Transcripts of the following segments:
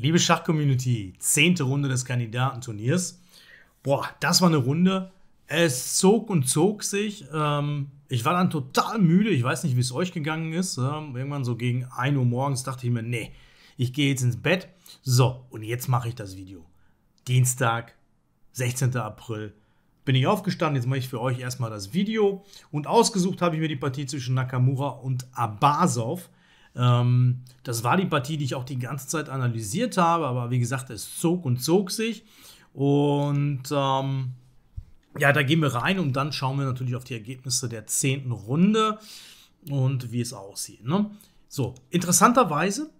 Liebe Schachcommunity, zehnte Runde des Kandidatenturniers. Boah, das war eine Runde. Es zog und zog sich. Ähm, ich war dann total müde. Ich weiß nicht, wie es euch gegangen ist. Ähm, irgendwann so gegen 1 Uhr morgens dachte ich mir, nee, ich gehe jetzt ins Bett. So, und jetzt mache ich das Video. Dienstag, 16. April, bin ich aufgestanden. Jetzt mache ich für euch erstmal das Video. Und ausgesucht habe ich mir die Partie zwischen Nakamura und Abasov. Ähm, das war die Partie, die ich auch die ganze Zeit analysiert habe, aber wie gesagt, es zog und zog sich. Und ähm, ja, da gehen wir rein und dann schauen wir natürlich auf die Ergebnisse der zehnten Runde und wie es aussieht. Ne? So, interessanterweise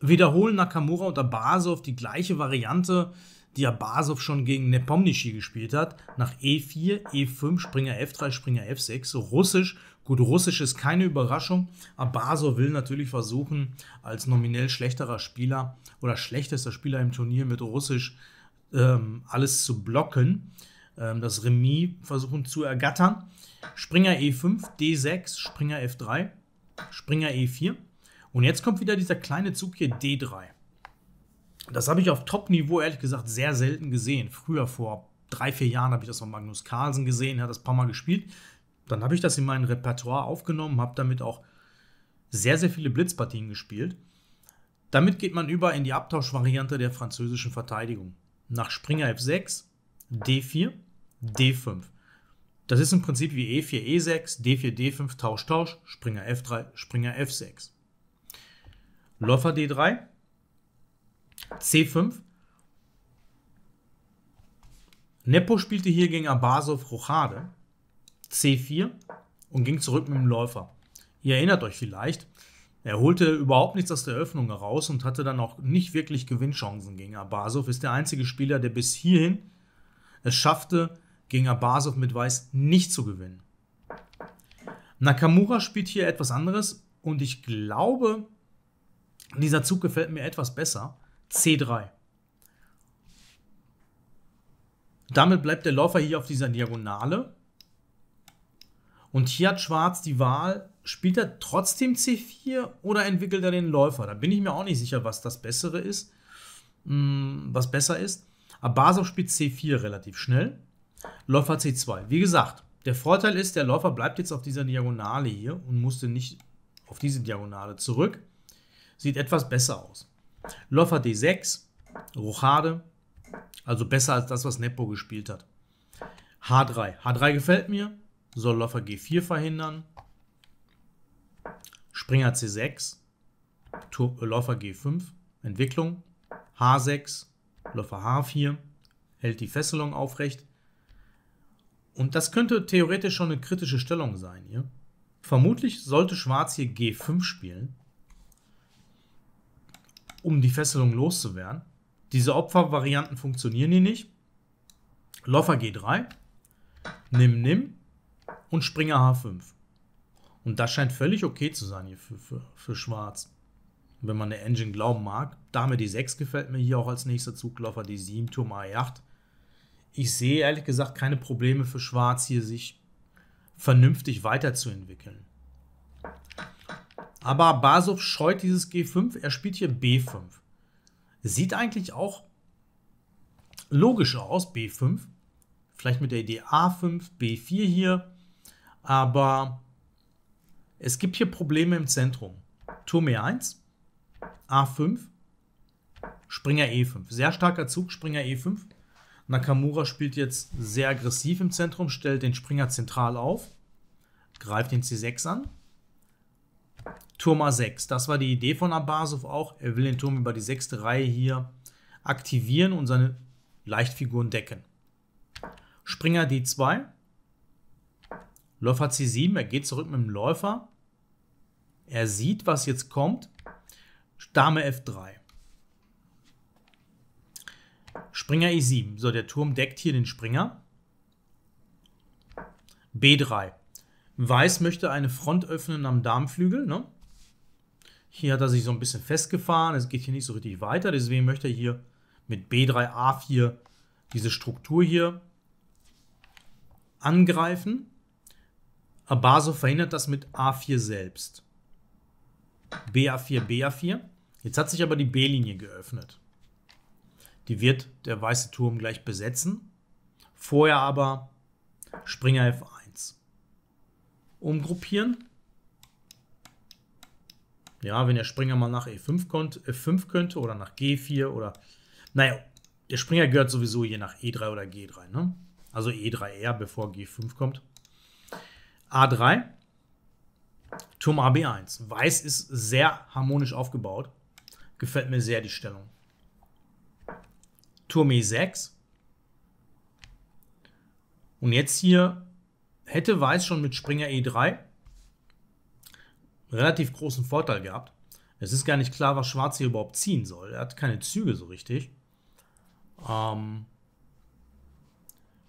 wiederholen Nakamura und Abase auf die gleiche Variante Diabasov schon gegen Nepomnischi gespielt hat, nach E4, E5, Springer F3, Springer F6, Russisch. Gut, Russisch ist keine Überraschung. Abasov will natürlich versuchen, als nominell schlechterer Spieler oder schlechtester Spieler im Turnier mit Russisch ähm, alles zu blocken, ähm, das Remis versuchen zu ergattern. Springer E5, D6, Springer F3, Springer E4. Und jetzt kommt wieder dieser kleine Zug hier D3. Das habe ich auf Top-Niveau ehrlich gesagt sehr selten gesehen. Früher vor drei, vier Jahren habe ich das von Magnus Carlsen gesehen, er hat das ein paar Mal gespielt. Dann habe ich das in mein Repertoire aufgenommen, habe damit auch sehr, sehr viele Blitzpartien gespielt. Damit geht man über in die Abtauschvariante der französischen Verteidigung. Nach Springer F6, D4, D5. Das ist im Prinzip wie E4, E6, D4, D5, Tausch, Tausch, Springer F3, Springer F6. Läufer D3, C5. Nepo spielte hier gegen Abasov Rochade. C4 und ging zurück mit dem Läufer. Ihr erinnert euch vielleicht, er holte überhaupt nichts aus der Öffnung heraus und hatte dann auch nicht wirklich Gewinnchancen gegen Abasov. Ist der einzige Spieler, der bis hierhin es schaffte, gegen Abasov mit Weiß nicht zu gewinnen. Nakamura spielt hier etwas anderes und ich glaube, dieser Zug gefällt mir etwas besser. C3. Damit bleibt der Läufer hier auf dieser Diagonale. Und hier hat Schwarz die Wahl, spielt er trotzdem C4 oder entwickelt er den Läufer? Da bin ich mir auch nicht sicher, was das Bessere ist, hm, was besser ist. Aber Abasov spielt C4 relativ schnell, Läufer C2. Wie gesagt, der Vorteil ist, der Läufer bleibt jetzt auf dieser Diagonale hier und musste nicht auf diese Diagonale zurück. Sieht etwas besser aus. Loffer D6, Rochade, also besser als das, was Nepo gespielt hat. H3. H3 gefällt mir, soll Loffer G4 verhindern. Springer C6, Tur Loffer G5, Entwicklung, H6, Loffer H4, hält die Fesselung aufrecht. Und das könnte theoretisch schon eine kritische Stellung sein hier. Vermutlich sollte Schwarz hier G5 spielen um die Fesselung loszuwerden. Diese Opfervarianten funktionieren hier nicht. Läufer G3, Nimm Nimm und Springer H5. Und das scheint völlig okay zu sein hier für, für, für Schwarz. Wenn man der Engine glauben mag. Dame D6 gefällt mir hier auch als nächster Zug. Läufer D7, Turm A8. Ich sehe ehrlich gesagt keine Probleme für Schwarz hier, sich vernünftig weiterzuentwickeln. Aber Basov scheut dieses G5, er spielt hier B5. Sieht eigentlich auch logisch aus, B5. Vielleicht mit der Idee A5, B4 hier. Aber es gibt hier Probleme im Zentrum. Turm E1, A5, Springer E5. Sehr starker Zug, Springer E5. Nakamura spielt jetzt sehr aggressiv im Zentrum, stellt den Springer zentral auf, greift den C6 an Turm a 6. Das war die Idee von Abbasov auch. Er will den Turm über die sechste Reihe hier aktivieren und seine Leichtfiguren decken. Springer D2. Läufer C7. Er geht zurück mit dem Läufer. Er sieht, was jetzt kommt. Dame F3. Springer E7. So, der Turm deckt hier den Springer. B3. Weiß möchte eine Front öffnen am Darmflügel. Ne? Hier hat er sich so ein bisschen festgefahren. Es geht hier nicht so richtig weiter. Deswegen möchte er hier mit B3A4 diese Struktur hier angreifen. Abaso verhindert das mit A4 selbst. BA4, BA4. Jetzt hat sich aber die B-Linie geöffnet. Die wird der weiße Turm gleich besetzen. Vorher aber Springer F1. Umgruppieren. Ja, wenn der Springer mal nach E5, kommt, F5 könnte oder nach G4 oder. Naja, der Springer gehört sowieso je nach E3 oder G3, ne? Also E3R, bevor G5 kommt. A3, Turm AB1. Weiß ist sehr harmonisch aufgebaut. Gefällt mir sehr die Stellung. Turm E6. Und jetzt hier hätte Weiß schon mit Springer E3 relativ großen Vorteil gehabt. Es ist gar nicht klar, was Schwarz hier überhaupt ziehen soll. Er hat keine Züge so richtig. Ähm,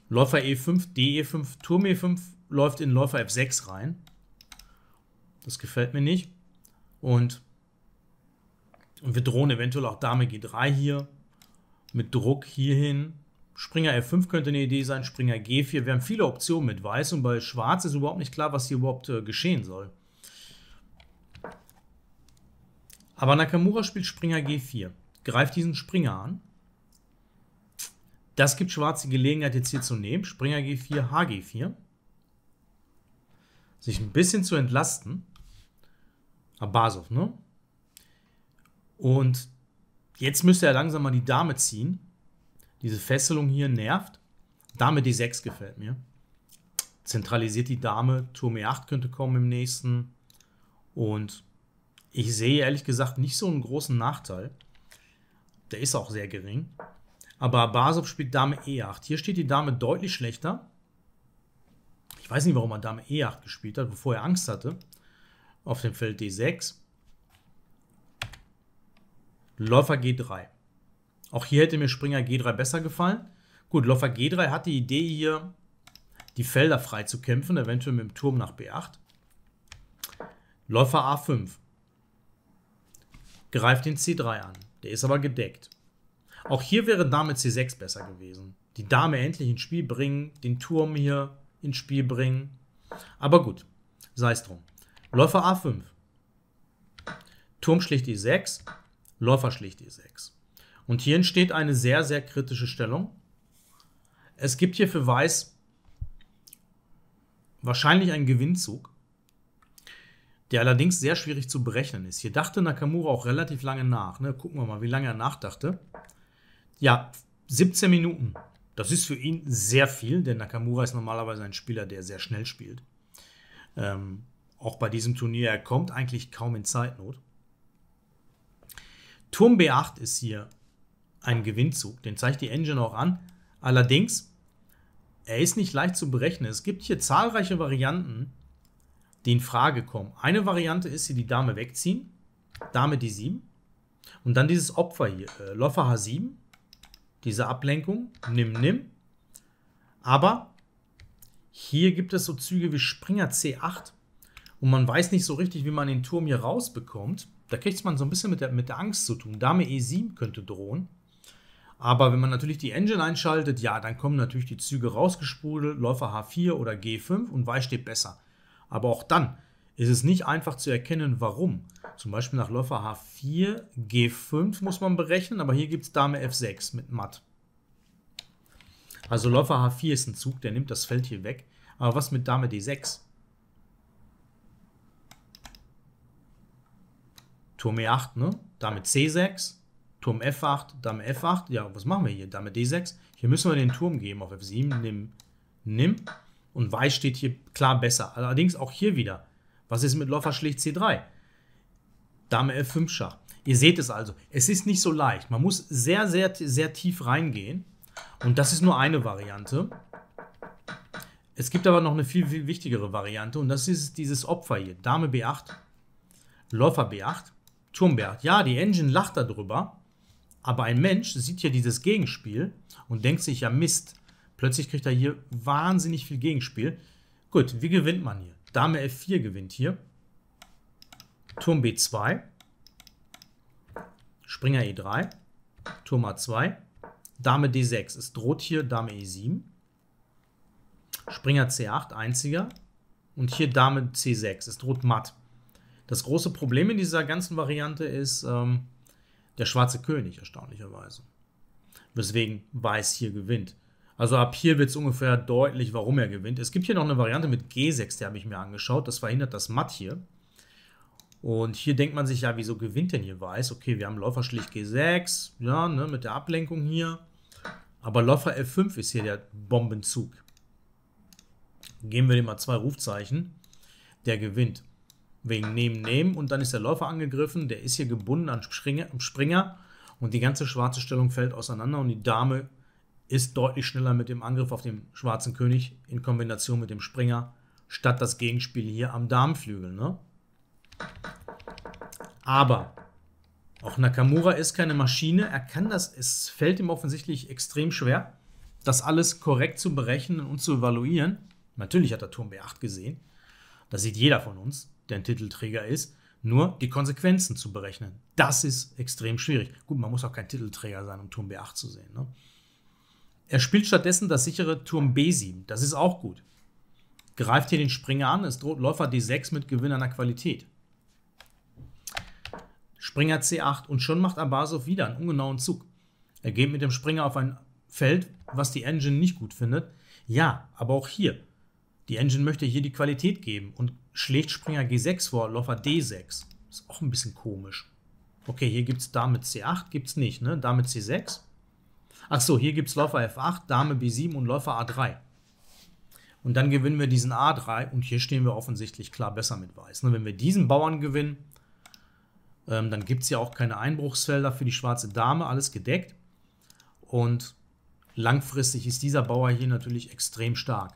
Läufer E5, DE5, Turm E5 läuft in Läufer F6 rein. Das gefällt mir nicht. Und, und wir drohen eventuell auch Dame G3 hier. Mit Druck hierhin. Springer F5 könnte eine Idee sein, Springer G4. Wir haben viele Optionen mit Weiß und bei Schwarz ist überhaupt nicht klar, was hier überhaupt äh, geschehen soll. Aber Nakamura spielt Springer G4. Greift diesen Springer an. Das gibt Schwarz die Gelegenheit, jetzt hier zu nehmen. Springer G4, HG4. Sich ein bisschen zu entlasten. Abasov, ne? Und jetzt müsste er langsam mal die Dame ziehen. Diese Fesselung hier nervt. Dame D6 gefällt mir. Zentralisiert die Dame. Turm E8 könnte kommen im nächsten. Und ich sehe ehrlich gesagt nicht so einen großen Nachteil. Der ist auch sehr gering. Aber Basov spielt Dame E8. Hier steht die Dame deutlich schlechter. Ich weiß nicht, warum er Dame E8 gespielt hat, bevor er Angst hatte. Auf dem Feld D6. Läufer G3. Auch hier hätte mir Springer G3 besser gefallen. Gut, Läufer G3 hat die Idee hier, die Felder frei zu kämpfen, eventuell mit dem Turm nach B8. Läufer A5 greift den C3 an. Der ist aber gedeckt. Auch hier wäre Dame C6 besser gewesen. Die Dame endlich ins Spiel bringen, den Turm hier ins Spiel bringen. Aber gut, sei es drum. Läufer A5. Turm schlicht E6, Läufer schlicht E6. Und hier entsteht eine sehr, sehr kritische Stellung. Es gibt hier für Weiß wahrscheinlich einen Gewinnzug der allerdings sehr schwierig zu berechnen ist. Hier dachte Nakamura auch relativ lange nach. Ne? Gucken wir mal, wie lange er nachdachte. Ja, 17 Minuten. Das ist für ihn sehr viel, denn Nakamura ist normalerweise ein Spieler, der sehr schnell spielt. Ähm, auch bei diesem Turnier, er kommt eigentlich kaum in Zeitnot. Turm B8 ist hier ein Gewinnzug, den zeigt die Engine auch an. Allerdings, er ist nicht leicht zu berechnen. Es gibt hier zahlreiche Varianten, die in Frage kommen. Eine Variante ist, hier die Dame wegziehen, Dame D7 und dann dieses Opfer hier, äh, Läufer H7, diese Ablenkung, nimm, nimm. Aber hier gibt es so Züge wie Springer C8 und man weiß nicht so richtig, wie man den Turm hier rausbekommt. Da kriegt man so ein bisschen mit der, mit der Angst zu tun. Dame E7 könnte drohen. Aber wenn man natürlich die Engine einschaltet, ja, dann kommen natürlich die Züge rausgespudelt, Läufer H4 oder G5 und Weiß steht besser. Aber auch dann ist es nicht einfach zu erkennen, warum. Zum Beispiel nach Läufer H4, G5 muss man berechnen, aber hier gibt es Dame F6 mit Matt. Also Läufer H4 ist ein Zug, der nimmt das Feld hier weg. Aber was mit Dame D6? Turm E8, ne? Dame C6, Turm F8, Dame F8. Ja, was machen wir hier? Dame D6. Hier müssen wir den Turm geben auf F7. Nimm, nimm. Und Weiß steht hier klar besser. Allerdings auch hier wieder. Was ist mit Läufer Schlicht C3? Dame F5 Schach. Ihr seht es also, es ist nicht so leicht. Man muss sehr, sehr, sehr tief reingehen. Und das ist nur eine Variante. Es gibt aber noch eine viel, viel wichtigere Variante und das ist dieses Opfer hier. Dame B8, Läufer B8, Turm B8. Ja, die Engine lacht darüber, aber ein Mensch sieht hier dieses Gegenspiel und denkt sich, ja Mist, Plötzlich kriegt er hier wahnsinnig viel Gegenspiel. Gut, wie gewinnt man hier? Dame F4 gewinnt hier. Turm B2. Springer E3. Turm A2. Dame D6. Es droht hier Dame E7. Springer C8, einziger. Und hier Dame C6. Es droht matt. Das große Problem in dieser ganzen Variante ist ähm, der schwarze König, erstaunlicherweise. Weswegen Weiß hier gewinnt. Also ab hier wird es ungefähr deutlich, warum er gewinnt. Es gibt hier noch eine Variante mit G6, die habe ich mir angeschaut. Das verhindert das Matt hier. Und hier denkt man sich, ja, wieso gewinnt denn hier Weiß? Okay, wir haben Läufer schlicht G6, ja, ne, mit der Ablenkung hier. Aber Läufer F5 ist hier der Bombenzug. Geben wir dem mal zwei Rufzeichen. Der gewinnt. Wegen Nehmen, Nehmen. Und dann ist der Läufer angegriffen. Der ist hier gebunden an Springer. Und die ganze schwarze Stellung fällt auseinander. Und die Dame ist deutlich schneller mit dem Angriff auf den schwarzen König in Kombination mit dem Springer, statt das Gegenspiel hier am Darmflügel. Ne? Aber auch Nakamura ist keine Maschine. Er kann das, es fällt ihm offensichtlich extrem schwer, das alles korrekt zu berechnen und zu evaluieren. Natürlich hat er Turm B8 gesehen. Das sieht jeder von uns, der ein Titelträger ist. Nur die Konsequenzen zu berechnen, das ist extrem schwierig. Gut, man muss auch kein Titelträger sein, um Turm B8 zu sehen. Ne? Er spielt stattdessen das sichere Turm B7. Das ist auch gut. Greift hier den Springer an, es droht Läufer D6 mit Gewinn einer Qualität. Springer C8 und schon macht Abasov wieder einen ungenauen Zug. Er geht mit dem Springer auf ein Feld, was die Engine nicht gut findet. Ja, aber auch hier. Die Engine möchte hier die Qualität geben und schlägt Springer G6 vor, Läufer D6. Ist auch ein bisschen komisch. Okay, hier gibt es Dame C8, gibt es nicht, ne? Dame C6. Achso, hier gibt es Läufer F8, Dame B7 und Läufer A3. Und dann gewinnen wir diesen A3 und hier stehen wir offensichtlich klar besser mit Weiß. Ne, wenn wir diesen Bauern gewinnen, ähm, dann gibt es ja auch keine Einbruchsfelder für die schwarze Dame, alles gedeckt. Und langfristig ist dieser Bauer hier natürlich extrem stark.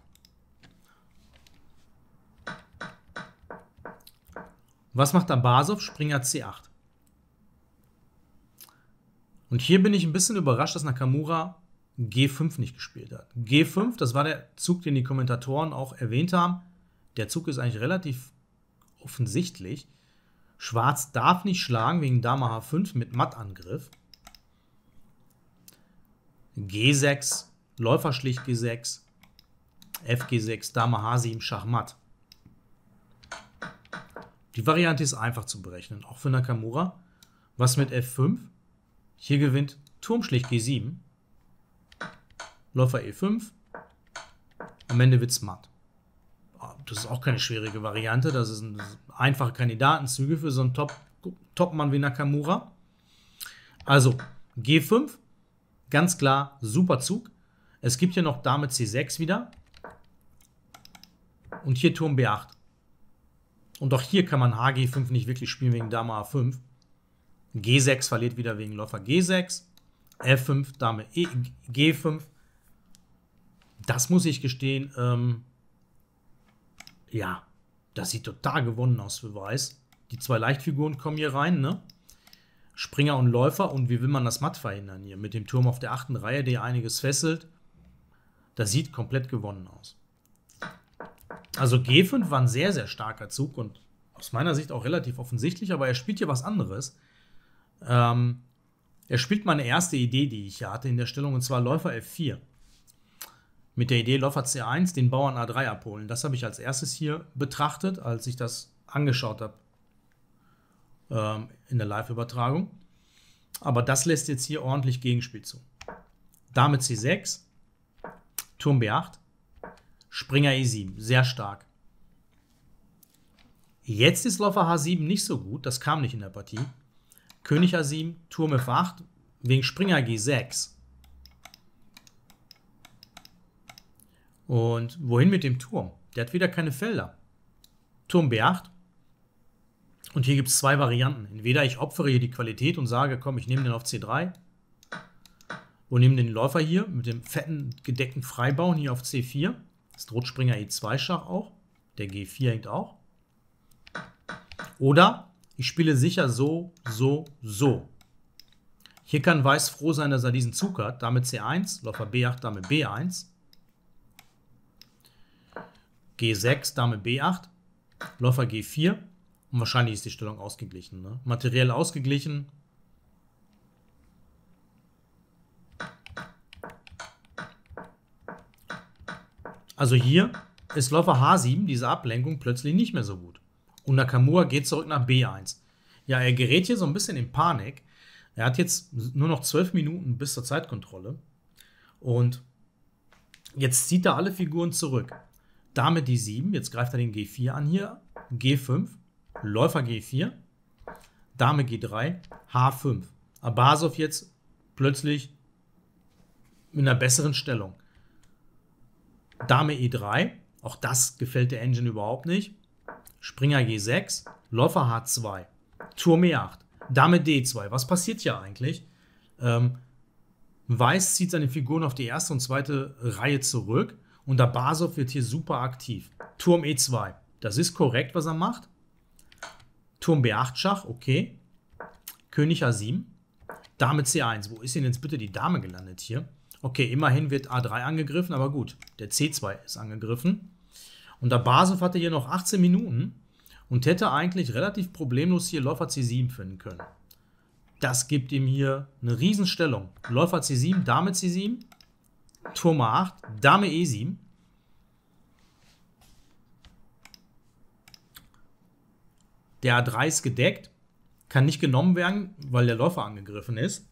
Was macht der Basov? Springer C8. Und hier bin ich ein bisschen überrascht, dass Nakamura G5 nicht gespielt hat. G5, das war der Zug, den die Kommentatoren auch erwähnt haben. Der Zug ist eigentlich relativ offensichtlich. Schwarz darf nicht schlagen wegen Dame H5 mit Mattangriff. G6, Läufer schlicht G6, FG6, Dame H7, Schachmatt. Die Variante ist einfach zu berechnen, auch für Nakamura. Was mit F5? Hier gewinnt Turm Turmschlicht G7. Läufer E5. Am Ende wird es matt. Ah, das ist auch keine schwierige Variante. Das sind einfache Kandidatenzüge für so einen Top Topmann wie Nakamura. Also G5, ganz klar, super Zug. Es gibt hier noch Dame C6 wieder. Und hier Turm B8. Und auch hier kann man HG5 nicht wirklich spielen wegen Dame A5. G6 verliert wieder wegen Läufer G6, F5, Dame e, G5. Das muss ich gestehen, ähm, ja, das sieht total gewonnen aus für Weiß. Die zwei Leichtfiguren kommen hier rein, ne? Springer und Läufer und wie will man das matt verhindern hier? Mit dem Turm auf der achten Reihe, der einiges fesselt. Das sieht komplett gewonnen aus. Also G5 war ein sehr, sehr starker Zug und aus meiner Sicht auch relativ offensichtlich, aber er spielt hier was anderes. Ähm, er spielt meine erste Idee, die ich hatte in der Stellung, und zwar Läufer F4. Mit der Idee Läufer C1 den Bauern A3 abholen. Das habe ich als erstes hier betrachtet, als ich das angeschaut habe ähm, in der Live-Übertragung. Aber das lässt jetzt hier ordentlich Gegenspiel zu. Dame C6, Turm B8, Springer E7, sehr stark. Jetzt ist Läufer H7 nicht so gut, das kam nicht in der Partie. König A7, Turm F8, wegen Springer G6. Und wohin mit dem Turm? Der hat wieder keine Felder. Turm B8. Und hier gibt es zwei Varianten. Entweder ich opfere hier die Qualität und sage, komm, ich nehme den auf C3 und nehme den Läufer hier mit dem fetten, gedeckten Freibauen hier auf C4. Das droht Springer E2-Schach auch. Der G4 hängt auch. Oder ich spiele sicher so, so, so. Hier kann Weiß froh sein, dass er diesen Zug hat. Damit C1, Läufer B8, damit B1. G6, Dame B8, Läufer G4. Und wahrscheinlich ist die Stellung ausgeglichen. Ne? Materiell ausgeglichen. Also hier ist Läufer H7, diese Ablenkung, plötzlich nicht mehr so gut. Und Nakamura geht zurück nach B1. Ja, er gerät hier so ein bisschen in Panik. Er hat jetzt nur noch zwölf Minuten bis zur Zeitkontrolle. Und jetzt zieht er alle Figuren zurück. Dame D7, jetzt greift er den G4 an hier. G5, Läufer G4, Dame G3, H5. Abasov jetzt plötzlich in einer besseren Stellung. Dame E3, auch das gefällt der Engine überhaupt nicht. Springer G6, Läufer H2, Turm E8, Dame D2. Was passiert hier eigentlich? Ähm, Weiß zieht seine Figuren auf die erste und zweite Reihe zurück und der Basov wird hier super aktiv. Turm E2, das ist korrekt, was er macht. Turm B8 Schach, okay. König A7, Dame C1. Wo ist denn jetzt bitte die Dame gelandet hier? Okay, immerhin wird A3 angegriffen, aber gut, der C2 ist angegriffen. Und der Basenf hatte hier noch 18 Minuten und hätte eigentlich relativ problemlos hier Läufer C7 finden können. Das gibt ihm hier eine Riesenstellung. Läufer C7, Dame C7, Turm A8, Dame E7. Der A3 ist gedeckt, kann nicht genommen werden, weil der Läufer angegriffen ist.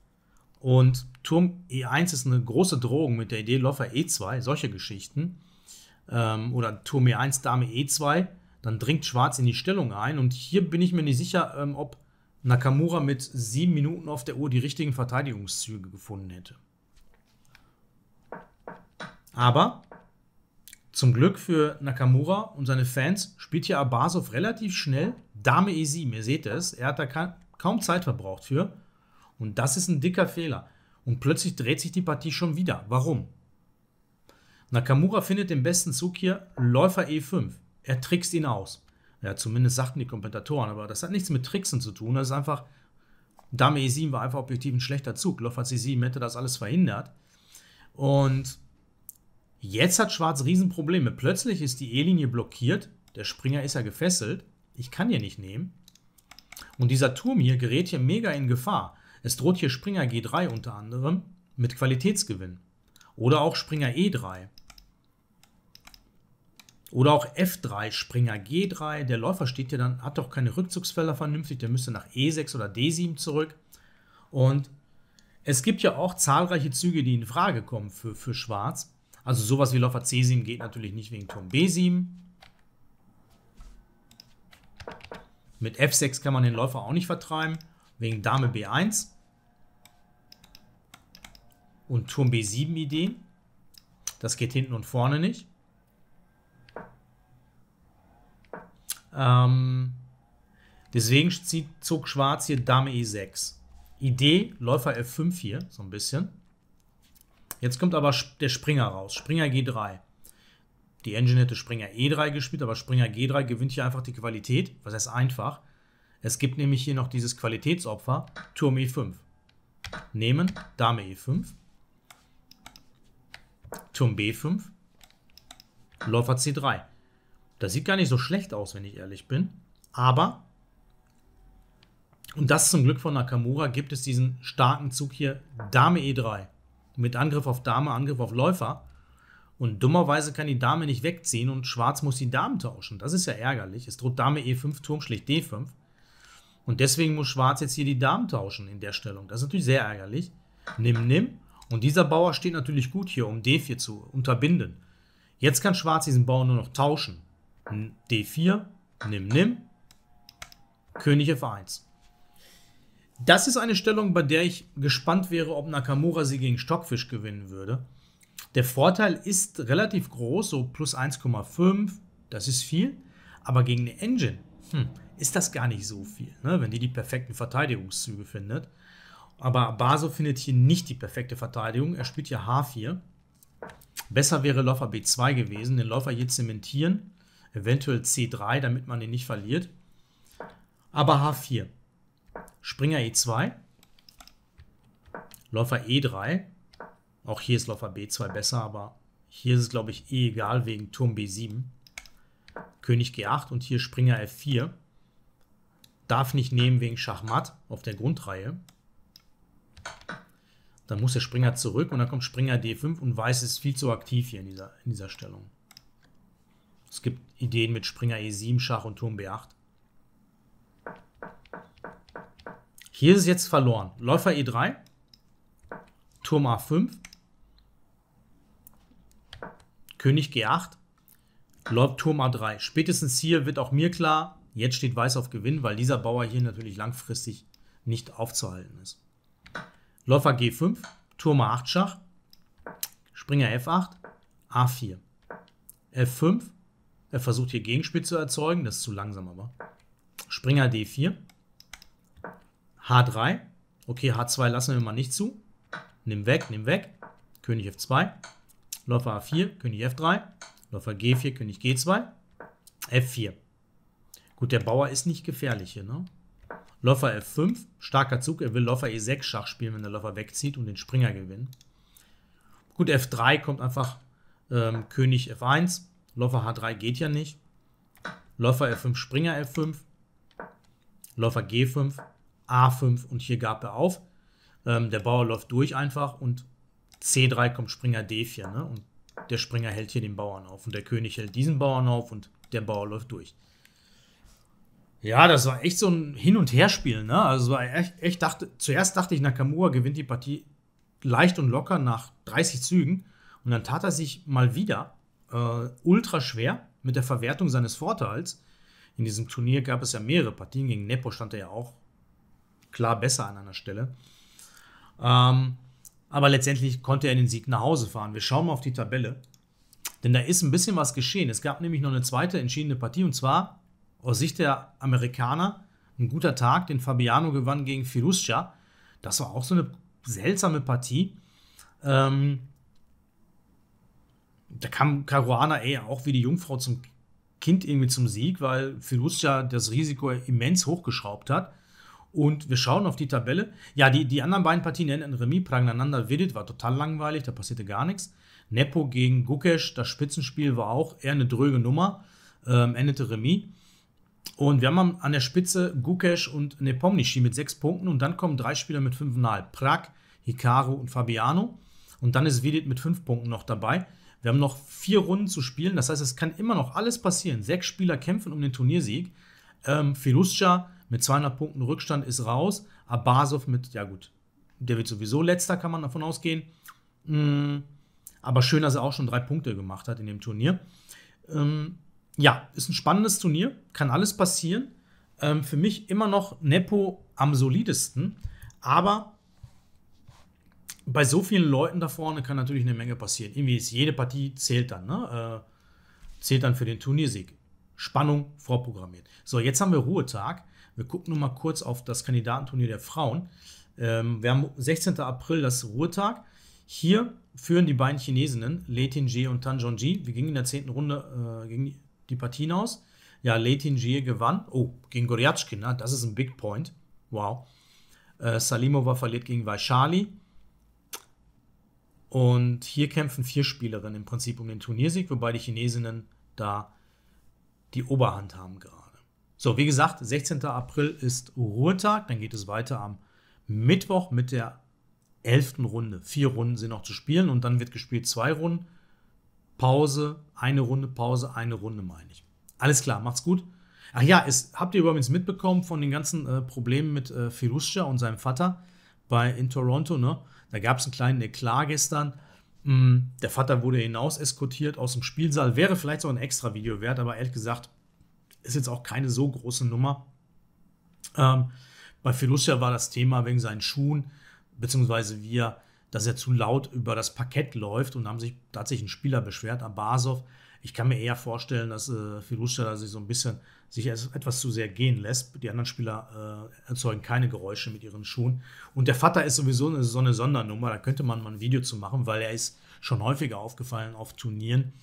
Und Turm E1 ist eine große Drohung mit der Idee Läufer E2, solche Geschichten ähm, oder Turm E1, Dame E2, dann dringt Schwarz in die Stellung ein. Und hier bin ich mir nicht sicher, ähm, ob Nakamura mit sieben Minuten auf der Uhr die richtigen Verteidigungszüge gefunden hätte. Aber zum Glück für Nakamura und seine Fans spielt hier Abasov relativ schnell Dame E7. Ihr seht es, er hat da ka kaum Zeit verbraucht für. Und das ist ein dicker Fehler. Und plötzlich dreht sich die Partie schon wieder. Warum? Nakamura findet den besten Zug hier Läufer E5. Er trickst ihn aus. Ja, zumindest sagten die Kommentatoren, aber das hat nichts mit Tricksen zu tun. Das ist einfach, Dame E7 war einfach objektiv ein schlechter Zug. Läufer C7 hätte das alles verhindert. Und jetzt hat Schwarz Riesenprobleme. Plötzlich ist die E-Linie blockiert. Der Springer ist ja gefesselt. Ich kann hier nicht nehmen. Und dieser Turm hier gerät hier mega in Gefahr. Es droht hier Springer G3 unter anderem mit Qualitätsgewinn. Oder auch Springer E3. Oder auch F3, Springer G3. Der Läufer steht ja dann, hat doch keine Rückzugsfelder vernünftig, der müsste nach E6 oder D7 zurück. Und es gibt ja auch zahlreiche Züge, die in Frage kommen für, für Schwarz. Also sowas wie Läufer C7 geht natürlich nicht wegen Turm B7. Mit F6 kann man den Läufer auch nicht vertreiben, wegen Dame B1 und Turm B7 Ideen. Das geht hinten und vorne nicht. Ähm, deswegen zog Schwarz hier Dame E6. Idee, Läufer F5 hier, so ein bisschen. Jetzt kommt aber der Springer raus. Springer G3. Die Engine hätte Springer E3 gespielt, aber Springer G3 gewinnt hier einfach die Qualität. Was heißt einfach? Es gibt nämlich hier noch dieses Qualitätsopfer, Turm E5. Nehmen, Dame E5. Turm B5. Läufer C3. Das sieht gar nicht so schlecht aus, wenn ich ehrlich bin. Aber, und das zum Glück von Nakamura, gibt es diesen starken Zug hier Dame E3. Mit Angriff auf Dame, Angriff auf Läufer. Und dummerweise kann die Dame nicht wegziehen und Schwarz muss die Damen tauschen. Das ist ja ärgerlich. Es droht Dame E5, Turm schlägt D5. Und deswegen muss Schwarz jetzt hier die Damen tauschen in der Stellung. Das ist natürlich sehr ärgerlich. Nimm, nimm. Und dieser Bauer steht natürlich gut hier, um D4 zu unterbinden. Jetzt kann Schwarz diesen Bauer nur noch tauschen. D4, nimm, nimm, König F1. Das ist eine Stellung, bei der ich gespannt wäre, ob Nakamura sie gegen Stockfisch gewinnen würde. Der Vorteil ist relativ groß, so plus 1,5, das ist viel. Aber gegen eine Engine hm, ist das gar nicht so viel, ne? wenn die die perfekten Verteidigungszüge findet. Aber Baso findet hier nicht die perfekte Verteidigung. Er spielt hier H4. Besser wäre Läufer B2 gewesen, den Läufer hier zementieren eventuell C3, damit man ihn nicht verliert. Aber H4. Springer E2. Läufer E3. Auch hier ist Läufer B2 besser, aber hier ist es, glaube ich, eh egal wegen Turm B7. König G8 und hier Springer F4. Darf nicht nehmen wegen Schachmatt auf der Grundreihe. Dann muss der Springer zurück und dann kommt Springer D5 und Weiß ist viel zu aktiv hier in dieser, in dieser Stellung. Es gibt Ideen mit Springer E7, Schach und Turm B8. Hier ist es jetzt verloren. Läufer E3, Turm A5, König G8, Turm A3. Spätestens hier wird auch mir klar, jetzt steht Weiß auf Gewinn, weil dieser Bauer hier natürlich langfristig nicht aufzuhalten ist. Läufer G5, Turm A8 Schach, Springer F8, A4, F5, er versucht hier Gegenspiel zu erzeugen. Das ist zu langsam aber. Springer D4. H3. Okay, H2 lassen wir mal nicht zu. Nimm weg, nimm weg. König F2. Läufer A4, König F3. Läufer G4, König G2. F4. Gut, der Bauer ist nicht gefährlich hier, ne? Läufer F5, starker Zug. Er will Läufer E6 Schach spielen, wenn der Läufer wegzieht und den Springer gewinnen. Gut, F3 kommt einfach ähm, König F1. Läufer H3 geht ja nicht. Läufer F5, Springer F5. Läufer G5, A5 und hier gab er auf. Ähm, der Bauer läuft durch einfach und C3 kommt Springer D4. Ne? Und der Springer hält hier den Bauern auf und der König hält diesen Bauern auf und der Bauer läuft durch. Ja, das war echt so ein Hin- und Herspiel. Ne? Also echt, echt dachte, zuerst dachte ich, Nakamura gewinnt die Partie leicht und locker nach 30 Zügen. Und dann tat er sich mal wieder äh, ultra schwer mit der Verwertung seines Vorteils. In diesem Turnier gab es ja mehrere Partien. Gegen Nepo stand er ja auch klar besser an einer Stelle. Ähm, aber letztendlich konnte er den Sieg nach Hause fahren. Wir schauen mal auf die Tabelle. Denn da ist ein bisschen was geschehen. Es gab nämlich noch eine zweite entschiedene Partie. Und zwar aus Sicht der Amerikaner ein guter Tag. Den Fabiano gewann gegen Firuscia. Das war auch so eine seltsame Partie. Ähm, da kam Caruana eher auch wie die Jungfrau zum Kind irgendwie zum Sieg, weil Fiducia das Risiko immens hochgeschraubt hat. Und wir schauen auf die Tabelle. Ja, die, die anderen beiden Partien enden in Remis. Pragnananda Vidit war total langweilig, da passierte gar nichts. Nepo gegen Gukesh, das Spitzenspiel war auch eher eine dröge Nummer, ähm, endete Remis. Und wir haben an der Spitze Gukesh und Nepomnishi mit sechs Punkten und dann kommen drei Spieler mit fünfeinhalb. Prag, Hikaru und Fabiano. Und dann ist Vidit mit fünf Punkten noch dabei. Wir haben noch vier Runden zu spielen, das heißt, es kann immer noch alles passieren. Sechs Spieler kämpfen um den Turniersieg. Ähm, Filuscha mit 200 Punkten Rückstand ist raus. Abasov mit, ja gut, der wird sowieso letzter, kann man davon ausgehen. Mhm. Aber schön, dass er auch schon drei Punkte gemacht hat in dem Turnier. Ähm, ja, ist ein spannendes Turnier, kann alles passieren. Ähm, für mich immer noch Nepo am solidesten. Aber bei so vielen Leuten da vorne kann natürlich eine Menge passieren. Irgendwie ist jede Partie zählt dann, ne? Äh, zählt dann für den Turniersieg. Spannung vorprogrammiert. So, jetzt haben wir Ruhetag. Wir gucken nochmal kurz auf das Kandidatenturnier der Frauen. Ähm, wir haben 16. April das Ruhetag. Hier führen die beiden Chinesinnen, Le Tingjie und Tan Zhongji. Wir gingen in der 10. Runde äh, gegen die Partien aus. Ja, Le Tingjie gewann. Oh, gegen Goryatschkin, ne? das ist ein Big Point. Wow. Äh, Salimova verliert gegen Vaishali. Und hier kämpfen vier Spielerinnen im Prinzip um den Turniersieg, wobei die Chinesinnen da die Oberhand haben gerade. So, wie gesagt, 16. April ist Ruhetag, dann geht es weiter am Mittwoch mit der 11. Runde. Vier Runden sind noch zu spielen und dann wird gespielt zwei Runden. Pause, eine Runde, Pause, eine Runde, meine ich. Alles klar, macht's gut. Ach ja, es, habt ihr übrigens mitbekommen von den ganzen äh, Problemen mit äh, Firuscia und seinem Vater bei, in Toronto, ne? Da gab es einen kleinen Eklat gestern. Mm, der Vater wurde hinaus eskortiert aus dem Spielsaal. Wäre vielleicht so ein extra Video wert, aber ehrlich gesagt ist jetzt auch keine so große Nummer. Ähm, bei Felucia war das Thema wegen seinen Schuhen, beziehungsweise wir, dass er zu laut über das Parkett läuft und haben sich, tatsächlich hat ein Spieler beschwert, Abasov. Ich kann mir eher vorstellen, dass äh, Felucia da sich so ein bisschen sich etwas zu sehr gehen lässt. Die anderen Spieler äh, erzeugen keine Geräusche mit ihren Schuhen. Und der Vater ist sowieso eine, so eine Sondernummer, da könnte man mal ein Video zu machen, weil er ist schon häufiger aufgefallen auf Turnieren,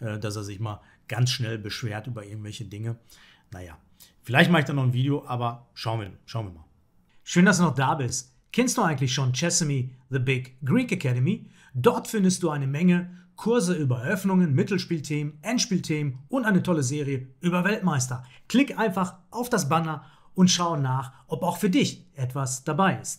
äh, dass er sich mal ganz schnell beschwert über irgendwelche Dinge. Naja, vielleicht mache ich da noch ein Video, aber schauen wir, schauen wir mal. Schön, dass du noch da bist. Kennst du eigentlich schon Chessamy The Big Greek Academy? Dort findest du eine Menge Kurse über Eröffnungen, Mittelspielthemen, Endspielthemen und eine tolle Serie über Weltmeister. Klick einfach auf das Banner und schau nach, ob auch für dich etwas dabei ist.